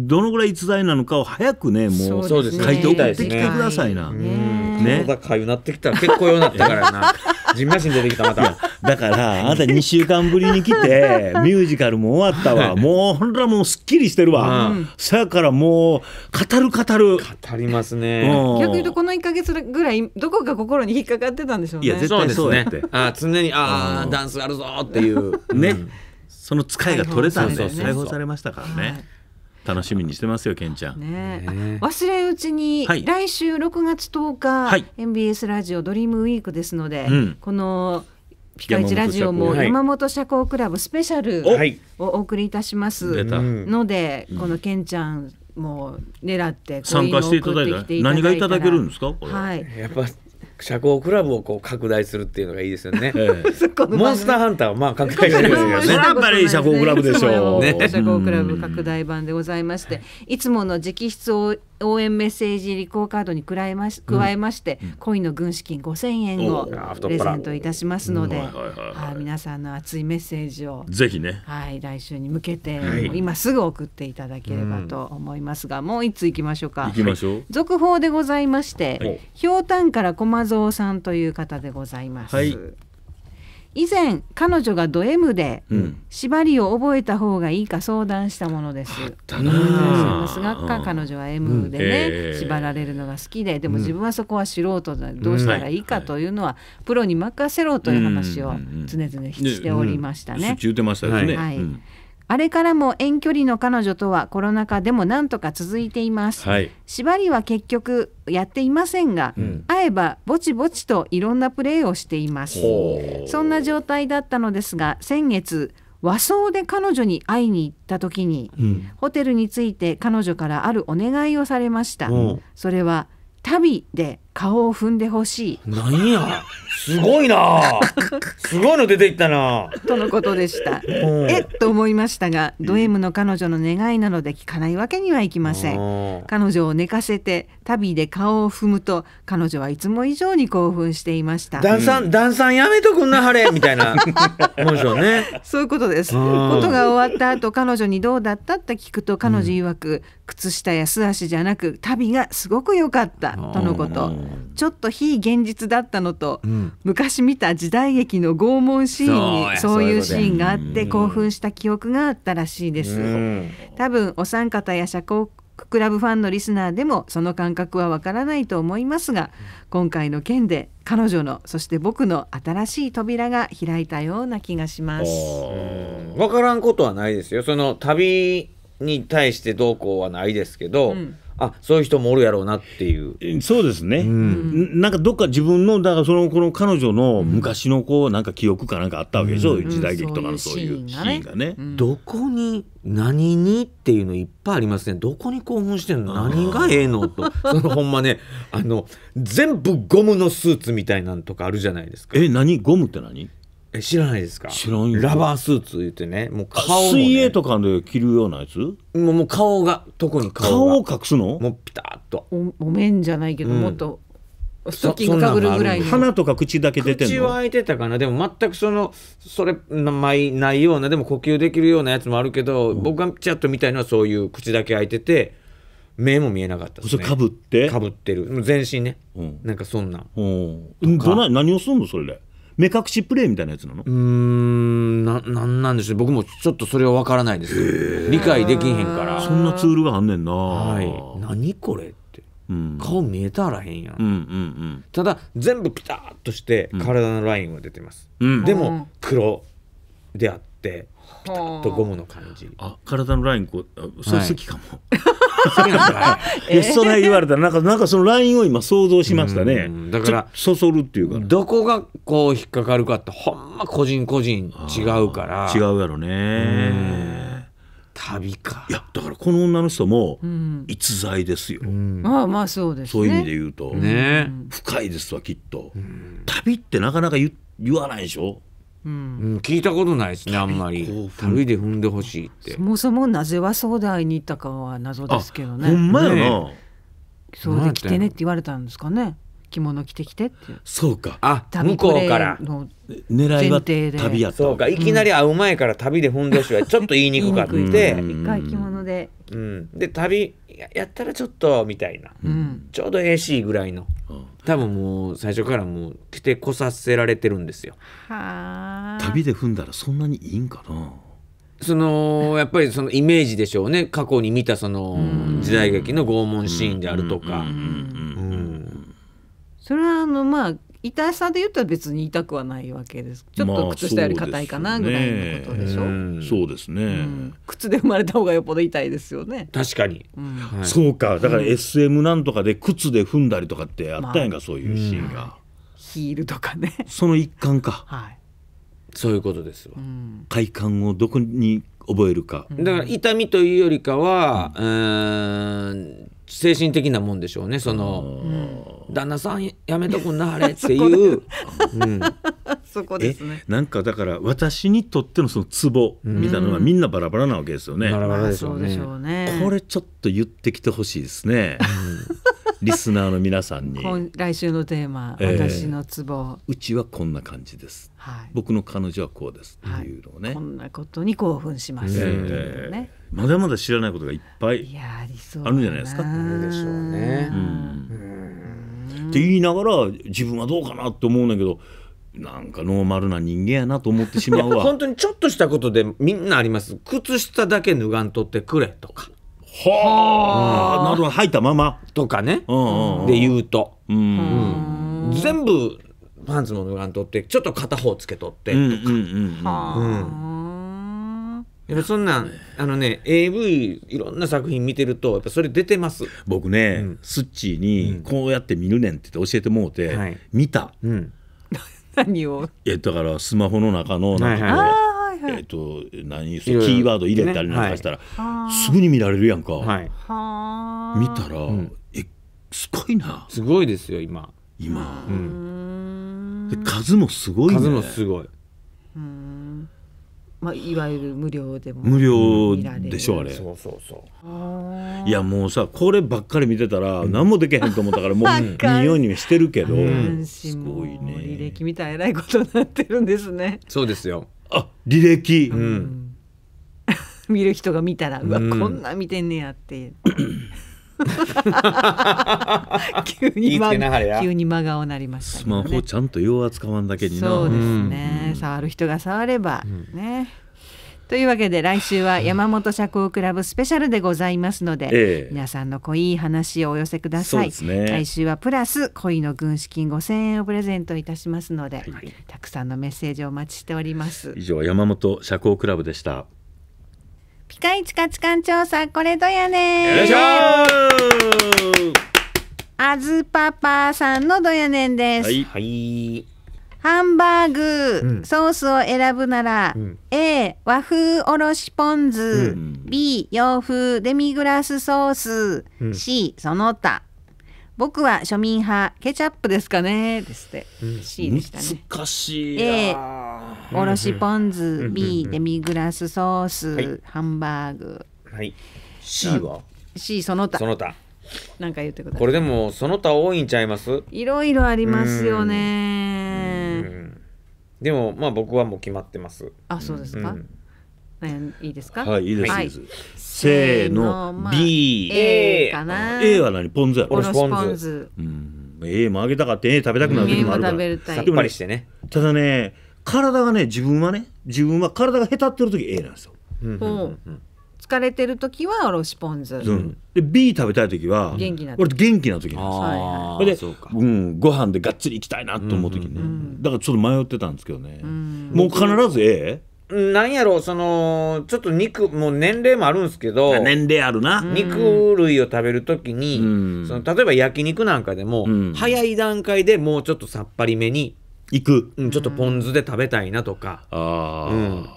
どのぐらい逸材なのかを早くねもう書いて送ってきてくださいな。ねね、まだかゆなってきたら結構ようなったからなじんましん出てきたまただからあなた2週間ぶりに来て ミュージカルも終わったわもうほんらもうすっきりしてるわ、うん、そやからもう語る語る語りますね、うん、逆に言うとこの1か月ぐらいどこか心に引っかかってたんでしょうねいや絶対そうやって、ね、あ常にああダンスあるぞっていうね、うん、その使いが取れたんで、ね、解放されましたからね、楽しみにしてますよけんちゃん、ね忘れうちに、はい、来週6月10日、はい、MBS ラジオドリームウィークですので、うん、このピカイチラジオも山本社交クラブスペシャルをお送りいたしますので、はい、このけんちゃんも狙って参加していただいた何がいただけるんですかはい、やっぱ社交クラブをこう拡大するっていうのがいいですよね。ええ、モンスターハンターはまあ拡大してるんで すけね。やっぱり社交クラブでしょう。社交クラブ拡大版でございまして、いつもの直筆を応援メッセージ履行カードに加えまし加えまして、うん、コインの軍資金5000円をプレゼントいたしますので、皆さんの熱いメッセージをぜひね、はい、来週に向けて、はい、今すぐ送っていただければと思いますが、うん、もう一ついきましょうか。行きましょう。続報でございまして、ひょうたんから駒蔵さんという方でございます。はい以前彼女がド M で、縛りを覚えた方がいいか相談したものです。あの学科彼女は M でね、えー、縛られるのが好きででも自分はそこは素人だどうしたらいいかというのは、プロに任せろという話を常々しておりましたね。言ってましたね。はい、はいあれからも遠距離の彼女とはコロナ禍でもなんとか続いています、はい、縛りは結局やっていませんが、うん、会えばぼちぼちといろんなプレーをしていますそんな状態だったのですが先月和装で彼女に会いに行った時に、うん、ホテルについて彼女からあるお願いをされました、うん、それは「旅」で顔を踏んでほしいなんやすごいな すごいの出ていったなとのことでしたえっと思いましたがド M の彼女の願いなので聞かないわけにはいきません彼女を寝かせて旅で顔を踏むと彼女はいつも以上に興奮していましたダンさん、うンさんやめとくんな晴れみたいな ね、そういうことですことが終わった後彼女にどうだったって聞くと彼女曰く、靴下や素足じゃなく旅がすごく良かったとのことちょっと非現実だったのと、うん、昔見た時代劇の拷問シーンにそういうシーンがあって興奮した記憶があったらしいです。多分お三方や社交クラブファンのリスナーでもその感覚はわからないと思いますが今回の件で彼女のそして僕の新しい扉が開いたような気がします。わからんことはないですよ。その旅に対してどうこうはないですけど、うんあそういう人もおるやろうなっていうそうですね、うん、なんかどっか自分のだからそのこの彼女の昔のこうなんか記憶かなんかあったわけでしょ、うん、時代劇とかのそういうシーンがね。うん、どこに何にっていうのいっぱいありますねどこに興奮してんの何がええのと そのほんまねあの全部ゴムのスーツみたいなんとかあるじゃないですか。え何ゴムって何え知らないですか知らんラバースーツ言ってねもう顔も、ね、水泳とかで着るようなやつもうもう顔が特に顔を隠すのもうピタッとおお面じゃないけど、うん、もっとストッキングかぶるぐらい鼻とか口だけ出てるの口は開いてたかなでも全くそのそれないないようなでも呼吸できるようなやつもあるけど、うん、僕がちらっと見たいのはそういう口だけ開いてて目も見えなかったです、ね、かぶってかぶってる全身ね、うん、なんかそんなん、うん、どな何をすんのそれで目隠しプレイみたいなやつなのうんななんなんでしょう僕もちょっとそれは分からないです理解できへんからそんなツールがあんねんな、はい、何これって、うん、顔見えたらへんやんうんうんうん、ただ全部ピタッとして体のラインは出てます、うん、でも黒であって、ピタッとゴムの感じあ体のラインこうそう好きかも、はい、えそんな言われたらなんかなんかそのラインを今想像しましたねだからそそるっていうかどこがこう引っかかるかってほんま個人個人違うから違うやろね旅かいやだからこの女の人も逸材ですよ、うん、あまあそうです、ね、そういう意味で言うと、ね、深いですわきっと、旅ってなかなか言言わないでしょうん、うん、聞いたことないですねあんまり樽で踏んでほしいってそもそもなぜ和相談に行ったかは謎ですけどねほんまやな、ね、そうできてねって言われたんですかね着物着てきてっていうそうかあ向こうから狙いは旅やそうかいきなり会う前から旅でふんどしはちょっと言いにくかって一回着物で、うん、で旅ややったらちょっとみたいな、うん、ちょうど AC ぐらいの、うん、多分もう最初からもう着てこさせられてるんですよはあ旅で踏んだらそんなにいいんかなそのやっぱりそのイメージでしょうね過去に見たその時代劇の拷問シーンであるとか。うんうんそれはあのまあ痛さで言ったら別に痛くはないわけですちょっと靴下より硬いかなぐらいのことでしょ、まあ、そうですね、うん、靴で生まれた方がよっぽど痛いですよね確かに、うんはい、そうかだから SM なんとかで靴で踏んだりとかってあったやんか、まあ、そういうシーンが、ヒールとかねその一環か、はい、そういうことですよ、うん、快感をどこに覚えるか、だから痛みというよりかは、うん、精神的なもんでしょうねその、旦那さんやめとくんなあれ っていううん、そこですねなんかだから私にとってのそのツボみたいなのはみんなバラバラなわけですよね、バラバラでしょうね、ね、これちょっと言ってきてほしいですね、リスナーの皆さんに来週のテーマ、私のツボうちはこんな感じです、はい、僕の彼女はこうですっていうのをね、はい、こんなことに興奮します、えーね、まだまだ知らないことがいっぱいあるんじゃないですか。でしょうね、うんって言いながら自分はどうかなって思うんだけどなんかノーマルな人間やなと思ってしまうわ 本当にちょっとしたことでみんなあります靴下だけ脱がんとってくれとかはあ、うん、なるほど履いたままとかね、うんうん、で言うと、うん、全部パンツも脱がんとってちょっと片方つけとってとか。うんうんうんうんやそんなんあのね AV いろんな作品見てるとやっぱそれ出てます僕ね、うん、スッチーにこうやって見るねんって教えてもうて、見た、うん、何をえだからスマホの中のなんか、えっ、ー、と何キーワード入れたりなんかしたら、ねはい、すぐに見られるやんか、はい、見たら、うん、えすごいなすごいですよ今今、数もすごいね数もすごい、うんまあ、いわゆる無料でも無料でしょあれそうそうそういやもうさこればっかり見てたら何もできへんと思ったからもう匂 いにしてるけど、すごいね履歴みたいなえことになってるんですねそうですよあ履歴、うん、見る人が見たらうわ、こんな見てんねやって 急に急に真顔なりました、ね、スマホちゃんと用扱わんだけにそうですね、うん、触る人が触ればね、うん、というわけで来週は山本社交クラブスペシャルでございますので、ええ、皆さんの濃い話をお寄せください、ね、来週はプラス恋の軍資金5000円をプレゼントいたしますので、はい、たくさんのメッセージをお待ちしております以上山本社交クラブでしたピカイチ価値観調査、これどやねよいしょあずパパさんのどやねんです。はい。ハンバーグ、ソースを選ぶなら、うん A 和風おろしポン酢、うん B 洋風デミグラスソース、うん C その他僕は庶民派ケチャップですかねですって、うん、C でしたね難しい A おろしポン酢 B デミグラスソース、はい、ハンバーグ、はい、C は C その他その他なんか言ってくださいこれでもその他多いんちゃいますいろいろありますよねでもまあ僕はもう決まってますあそうですか、うんいいですかはいいいです、はい、せーの、まあ、B A かな A は何ポン酢やろポン酢、うん、A もあげたかって A 食べたくなる時もあるから、さっぱりしてねただね体がね自分はね自分は体がへたってる時 A なんですよ、うんうんうん疲れてる時はおろしポン酢、うん、で B 食べたい時は元気な時元気な時なんですよ、はでう、うん、ご飯でがっつり行きたいなと思う時ね、うんうん、だからちょっと迷ってたんですけどね、うん、もう必ず A? なんやろうそのちょっと肉もう年齢もあるんですけど年齢あるな肉類を食べるときに、その例えば焼肉なんかでも、早い段階でもうちょっとさっぱりめにいく、うん、ちょっとポン酢で食べたいなとか、うん、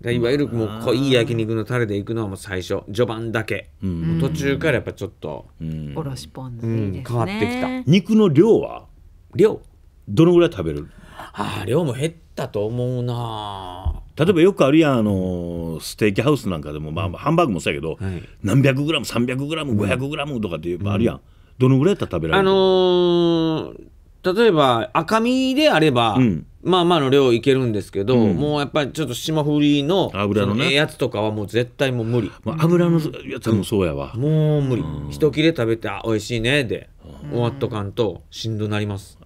でいわゆるもう濃い焼肉のタレでいくのはもう最初序盤だけ、うん、途中からやっぱちょっと、うん、おろしポン酢、変わってきた肉の量は量どのぐらい食べるああ量も減っったと思うな例えばよくあるやんあのステーキハウスなんかでも、まあ、ハンバーグもそうやけど、はい、何百グラム300グラム500グラムとかってあるやん、うん、どのぐらいやったら食べられるあのー、例えば赤身であれば、うん、まあまあの量いけるんですけど、うん、もうやっぱりちょっと霜降りの油の、ね、やつとかはもう絶対もう無理、まあ、油のやつもそうやわ、もう無理、一切れ食べてあ美味しいねで終わっとかんとしんどなります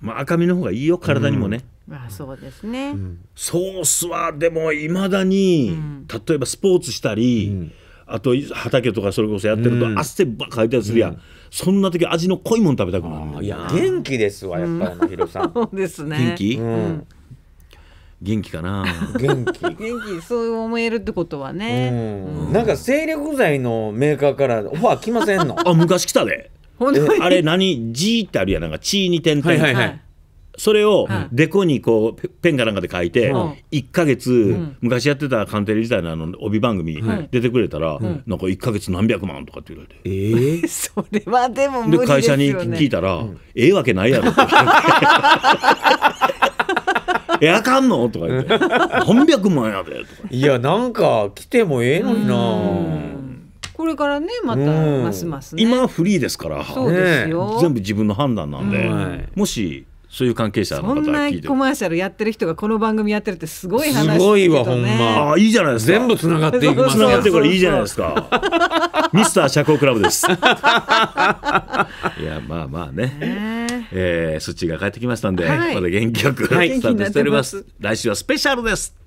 まあ赤身の方がいいよ体にもね、まあそうですね、うん、ソースはでもいまだに、うん、例えばスポーツしたり、うん、あと畑とかそれこそやってると汗ばっかいたりするやん、そんな時味の濃いもん食べたくなるいや元気ですわやっぱり、うん、ヒロさん そうですね元気、元気かな元気 元気そう思えるってことはね、うんうん、なんか精力剤のメーカーからオファー来ませんの あ昔来たであれ何 G ってあるやなんか「チーに点々」はいはいはいそれをデコにこうペンかなんかで書いて、1か月、昔やってたカンテレ時代のあの帯番組出てくれたら、なんか1か月何百万とかって言われて、えー、それはでも無理で会社に聞いたら、ええわけないやろって えあかんのとか言って何百万やでとかいやなんか来てもええのになこれからねまたますます、ね、今フリーですからそうですよ全部自分の判断なんで、もしそういう関係者の方そんなコマーシャルやってる人がこの番組やってるってすごい話、ね、すごいわほんまあいいじゃないですか全部つながっていくつながってこれいいじゃないですかミスター社交クラブですいやまあまあね、えー、えそっちが帰ってきましたんで、はい、まだ元気よくはい、スタートしております、はい、来週はスペシャルです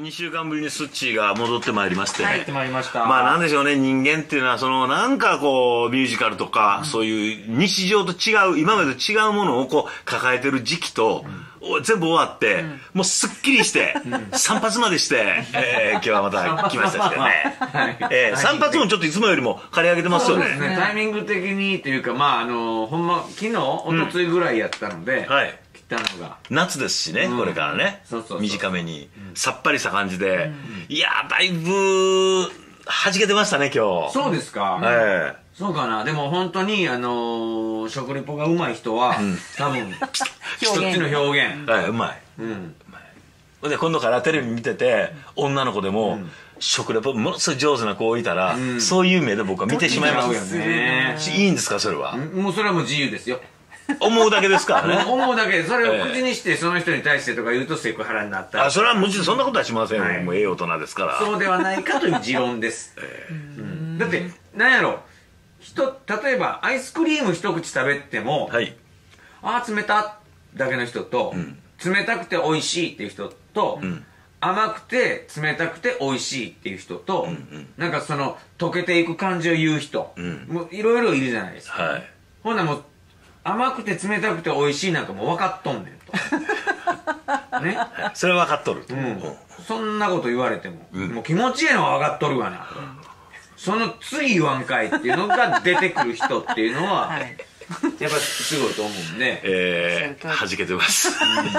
2週間ぶりにスッチーが戻ってまいりまして、ね、ってまいりました。まあなんでしょうね、人間っていうのは、そのなんかこう、ミュージカルとか、そういう日常と違う、今までと違うものをこう、抱えてる時期と、うん、全部終わって、うん、もうすっきりして、散髪までして、えー、今日はまた来ましたけどね。はい、えー、散髪もちょっといつもよりも刈り上げてますよね。ねタイミング的にというか、まああの、ほんま、昨日、おと日いぐらいやったので、はいったのが夏ですしね、これからね短めに、さっぱりした感じで、いやだいぶはじけてましたね今日そうですかええそうかなでも本当にあの食リポがうまい人は、多分そ っちの表現はいうまいうんで今度からテレビ見てて女の子でも、食レポものすごい上手な子いたら、そういう目で僕は見てしまいますいいんですかそれはもうそれはもう自由ですよ思うだけですからね。思うだけで、それを口にして、その人に対してとか言うとセクハラになった。あ、それはもちろんそんなことはしませんもうええ大人ですから。そうではないかという持論です。だって、なんやろ、人、例えばアイスクリーム一口食べても、はい、ああ、冷ただけの人と、冷たくて美味しいっていう人と、甘くて冷たくて美味しいっていう人と、なんかその溶けていく感じを言う人、もういろいろいるじゃないですか。はい、ほんなもう甘くて冷たくて美味しいなんかもう分かっとんねんと ねそれは分かっとる、うん、そんなこと言われても、うん、もう気持ちええのは分かっとるわな、その次言わんかいっていうのが出てくる人っていうのは、はい、やっぱすごいと思うんでええー、はじけてます、うん、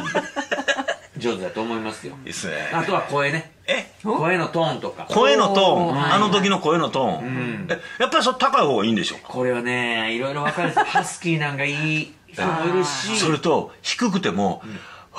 上手だと思いますよいいっすねあとは声ねえ声のトーンとか。声のトーン。あの時の声のトーン。え、やっぱりそ高い方がいいんでしょこれはね、いろいろわかる ハスキーなんかいい人もいるし。それと、低くても、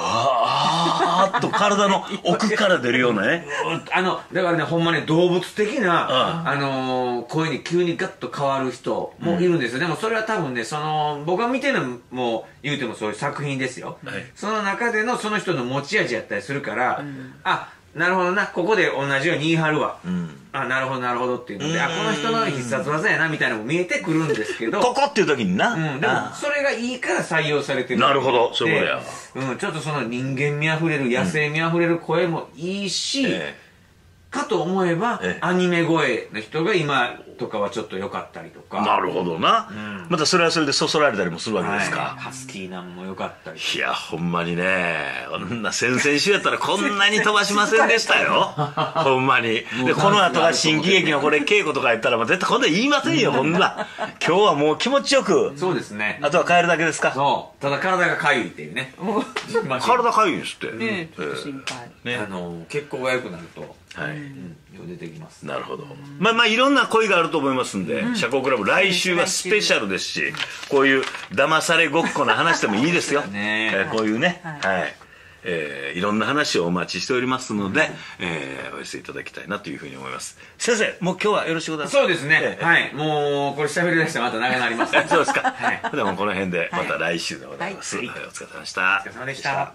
あーっと体の奥から出るようなねあのだからねほんまね動物的な、うん、あのー、声に急にガッと変わる人もいるんですよ、うん、でもそれは多分ねその僕が見てるのも言うてもそういう作品ですよ、はい、その中でのその人の持ち味やったりするから、うん、あなるほどなここで同じように言い張るわ、うん、あなるほどなるほどっていうのであこの人の必殺技やなみたいなのも見えてくるんですけどここっていう時にな、うん、でもそれがいいから採用されてるなるほどそういうことや、うん、ちょっとその人間味あふれる野生味あふれる声もいいし、うんえー、かと思えば、えー、アニメ声の人が今とかはちょっと良かったりとかなるほどな、うん、またそれはそれでそそられたりもするわけですか、はい、ハスキーなんも良かったりいやほんまにねこんな先々週やったらこんなに飛ばしませんでしたよ ほんまにでこの後が新喜劇のこれ稽古とかやったら絶対こんな言いませんよこんな今日はもう気持ちよくそうですねあとは帰るだけですかそうただ体がかゆいっていうね体かゆいですって、ねえー、ね、あの血行が良くなるとはい、うん出てきますなるほどまあまあいろんな恋があると思いますんで、うん、社交クラブ来週はスペシャルですしこういう騙されごっこの話でもいいですよ ね、えー、こういうね、はい、はい、えー、いろんな話をお待ちしておりますので、えー、お寄せいただきたいなというふうに思います先生もう今日はよろしくお願いしますそうですね、えー、はいもうこれ喋りだしてまた長くなります、ね、そうですか、はい、でもこの辺でまた来週でございます、はい、お疲れ様でしたお疲れ様でした